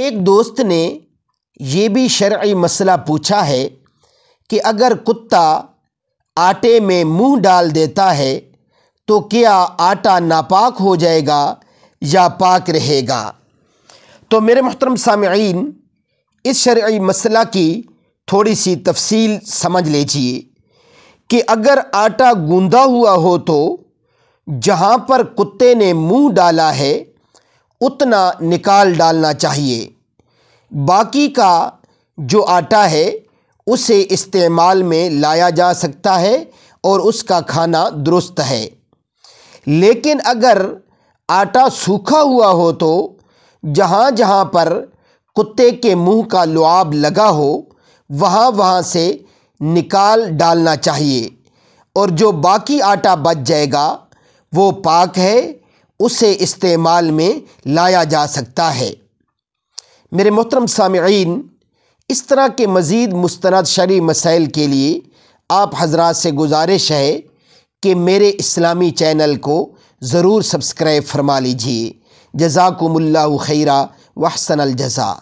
एक दोस्त ने ये भी शर्य मसला पूछा है कि अगर कुत्ता आटे में मुँह डाल देता है तो क्या आटा नापाक हो जाएगा या पाक रहेगा तो मेरे मोहतरम सामीन इस शर्य मसला की थोड़ी सी तफसील समझ लीजिए कि अगर आटा गूँधा हुआ हो तो जहाँ पर कुत्ते ने मुंह डाला है उतना निकाल डालना चाहिए बाकी का जो आटा है उसे इस्तेमाल में लाया जा सकता है और उसका खाना दुरुस्त है लेकिन अगर आटा सूखा हुआ हो तो जहाँ जहाँ पर कुत्ते के मुंह का लुआब लगा हो वहाँ वहाँ से निकाल डालना चाहिए और जो बाकी आटा बच जाएगा वो पाक है उसे इस्तेमाल में लाया जा सकता है मेरे मोहतरम सामीन इस तरह के मज़ीद मुस्ंद शरी मसाइल के लिए आप हजरात से गुजारिश है कि मेरे इस्लामी चैनल को ज़रूर सब्सक्राइब फरमा लीजिए जजाकुमल्ला खैरा वहसन जजा